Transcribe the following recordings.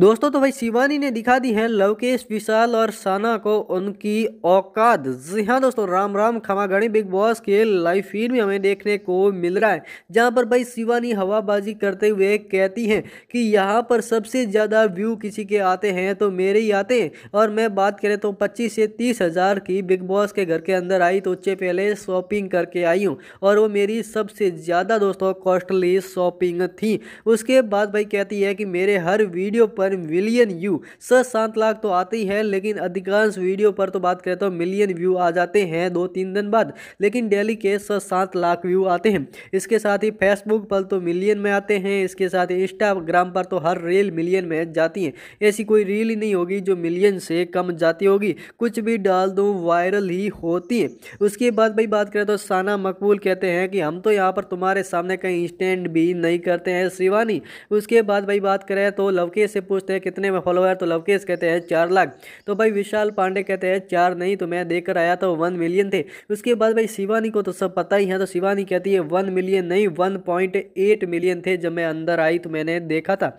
दोस्तों तो भाई शिवानी ने दिखा दी है लवकेश विशाल और साना को उनकी औकात जी हाँ दोस्तों राम राम खमागणी बिग बॉस के लाइव फीड में हमें देखने को मिल रहा है जहाँ पर भाई शिवानी हवाबाजी करते हुए कहती हैं कि यहाँ पर सबसे ज़्यादा व्यू किसी के आते हैं तो मेरे ही आते हैं और मैं बात करें तो पच्चीस से तीस हज़ार की बिग बॉस के घर के अंदर आई तो उससे पहले शॉपिंग करके आई हूँ और वो मेरी सबसे ज़्यादा दोस्तों कॉस्टली शॉपिंग थी उसके बाद भाई कहती है कि मेरे हर वीडियो पर पर मिलियन व्यू सर सात लाख तो आते ही है लेकिन अधिकांश वीडियो पर तो बात करें तो मिलियन व्यू आ जाते हैं दो तीन दिन बाद लेकिन डेली के सर सात लाख व्यू आते हैं इसके साथ ही फेसबुक पर तो मिलियन में आते हैं इसके साथ ही इंस्टाग्राम पर तो हर रील मिलियन में जाती है ऐसी कोई रील ही नहीं होगी जो मिलियन से कम जाती होगी कुछ भी डाल दो वायरल ही होती है उसके बाद भाई बात करें तो साना मकबूल कहते हैं कि हम तो यहाँ पर तुम्हारे सामने कहीं स्टैंड भी नहीं करते हैं शिवानी उसके बाद भाई बात करें तो लवके से पूछते हैं कितने में फॉलोअर तो लवकेश कहते हैं चार लाख तो भाई विशाल पांडे कहते हैं चार नहीं तो मैं देख आया था वन मिलियन थे उसके बाद भाई शिवानी को तो सब पता ही है तो शिवानी कहती है वन मिलियन नहीं वन पॉइंट एट मिलियन थे जब मैं अंदर आई तो मैंने देखा था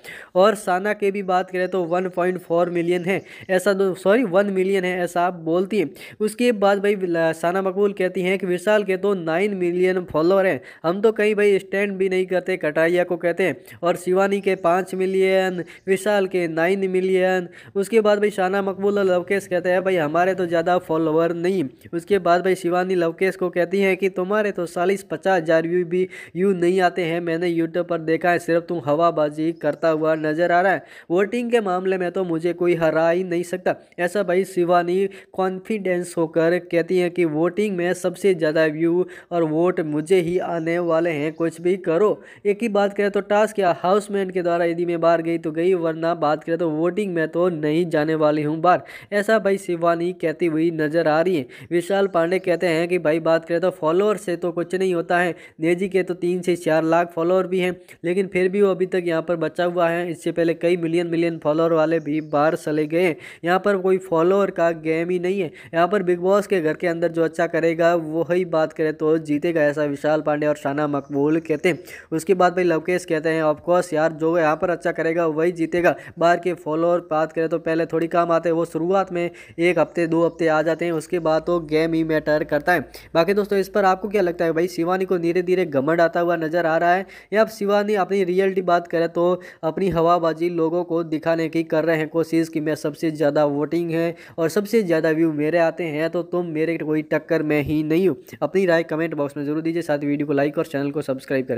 और साना के भी बात करें तो वन पॉइंट फोर मिलियन है ऐसा सॉरी वन मिलियन है ऐसा आप बोलती हैं उसके बाद भाई साना मकबूल कहती हैं कि विशाल के तो नाइन मिलियन फॉलोअर हैं हम तो कहीं भाई स्टैंड भी नहीं करते कटारिया को कहते हैं और शिवानी के पाँच मिलियन विशाल फिलहाल के नाइन मिलियन उसके बाद भाई शाना मकबूल लवकेश कहते हैं भाई हमारे तो ज़्यादा फॉलोअर नहीं उसके बाद भाई शिवानी लवकेश को कहती हैं कि तुम्हारे तो चालीस पचास हज़ार व्यू भी यू नहीं आते हैं मैंने यूट्यूब पर देखा है सिर्फ तुम हवाबाजी करता हुआ नज़र आ रहा है वोटिंग के मामले में तो मुझे कोई हरा ही नहीं सकता ऐसा भाई शिवानी कॉन्फिडेंस होकर कहती हैं कि वोटिंग में सबसे ज़्यादा व्यू और वोट मुझे ही आने वाले हैं कुछ भी करो एक ही बात करें तो टास्क या हाउसमैन के द्वारा यदि मैं बाहर गई तो गई वरना यहाँ बात करें तो वोटिंग में तो नहीं जाने वाली हूँ बार ऐसा भाई शिवानी कहती हुई नजर आ रही है विशाल पांडे कहते हैं कि भाई बात करें तो फॉलोअर से तो कुछ नहीं होता है नेजी के तो तीन से चार लाख फॉलोअर भी हैं लेकिन फिर भी वो अभी तक यहाँ पर बचा हुआ है इससे पहले कई मिलियन मिलियन फॉलोअर वाले भी बाहर चले गए हैं यहाँ पर कोई फॉलोअर का गेम ही नहीं है यहाँ पर बिग बॉस के घर के अंदर जो अच्छा करेगा वही बात करें तो जीतेगा ऐसा विशाल पांडे और शाना मकबूल कहते हैं उसके बाद भाई लवकेश कहते हैं ऑफकोर्स यार जो यहाँ पर अच्छा करेगा वही जीतेगा बाहर के फॉलोअर बात करें तो पहले थोड़ी काम आते हैं वो शुरुआत में एक हफ्ते दो हफ्ते आ जाते हैं उसके बाद तो गेम ही मैटर करता है बाकी दोस्तों इस पर आपको क्या लगता है भाई शिवानी को धीरे धीरे घमंड आता हुआ नजर आ रहा है या शिवानी अपनी रियलिटी बात करें तो अपनी हवाबाजी लोगों को दिखाने की कर रहे हैं कोशिश कि मैं सबसे ज़्यादा वोटिंग है और सबसे ज़्यादा व्यू मेरे आते हैं तो तुम मेरे कोई टक्कर में ही नहीं हो अपनी राय कमेंट बॉक्स में जरूर दीजिए साथ वीडियो को लाइक और चैनल को सब्सक्राइब करें